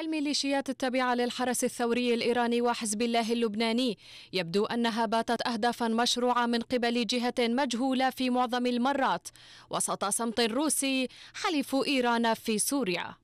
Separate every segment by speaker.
Speaker 1: الميليشيات التابعة للحرس الثوري الإيراني وحزب الله اللبناني يبدو أنها باتت أهدافا مشروعة من قبل جهة مجهولة في معظم المرات وسط صمت روسي حلف إيران في سوريا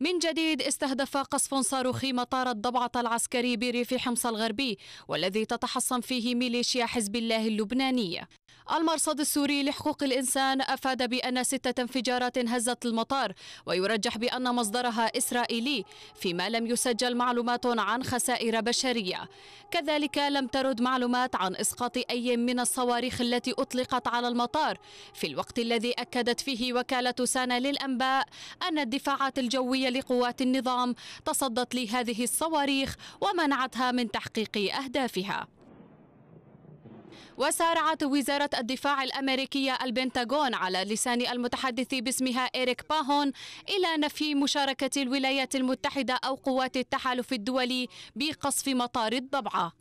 Speaker 1: من جديد استهدف قصف صاروخي مطار الضبعة العسكري بريف حمص الغربي والذي تتحصن فيه ميليشيا حزب الله اللبنانية المرصد السوري لحقوق الإنسان أفاد بأن ستة انفجارات هزت المطار ويرجح بأن مصدرها إسرائيلي فيما لم يسجل معلومات عن خسائر بشرية كذلك لم ترد معلومات عن إسقاط أي من الصواريخ التي أطلقت على المطار في الوقت الذي أكدت فيه وكالة سانا للأنباء أن الدفاعات الجوية لقوات النظام تصدت لهذه الصواريخ ومنعتها من تحقيق أهدافها وسارعت وزارة الدفاع الأمريكية البنتاغون على لسان المتحدث باسمها إيريك باهون إلى نفي مشاركة الولايات المتحدة أو قوات التحالف الدولي بقصف مطار الضبعة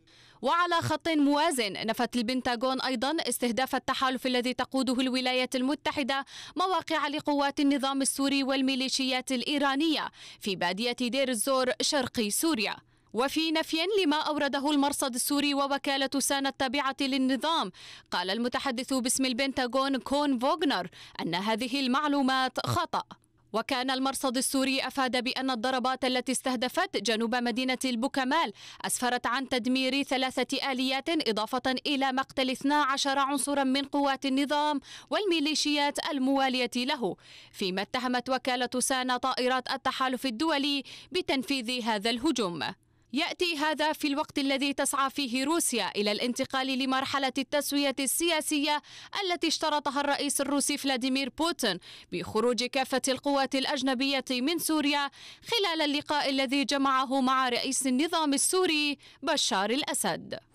Speaker 1: وعلى خط موازن نفت البنتاغون أيضا استهداف التحالف الذي تقوده الولايات المتحدة مواقع لقوات النظام السوري والميليشيات الإيرانية في بادية دير الزور شرقي سوريا وفي نفي لما أورده المرصد السوري ووكالة سانا التابعة للنظام قال المتحدث باسم البنتاغون كون فوغنر أن هذه المعلومات خطأ وكان المرصد السوري أفاد بأن الضربات التي استهدفت جنوب مدينة البوكمال أسفرت عن تدمير ثلاثة آليات إضافة إلى مقتل 12 عنصرا من قوات النظام والميليشيات الموالية له فيما اتهمت وكالة سانا طائرات التحالف الدولي بتنفيذ هذا الهجوم ياتي هذا في الوقت الذي تسعى فيه روسيا الى الانتقال لمرحله التسويه السياسيه التي اشترطها الرئيس الروسي فلاديمير بوتين بخروج كافه القوات الاجنبيه من سوريا خلال اللقاء الذي جمعه مع رئيس النظام السوري بشار الاسد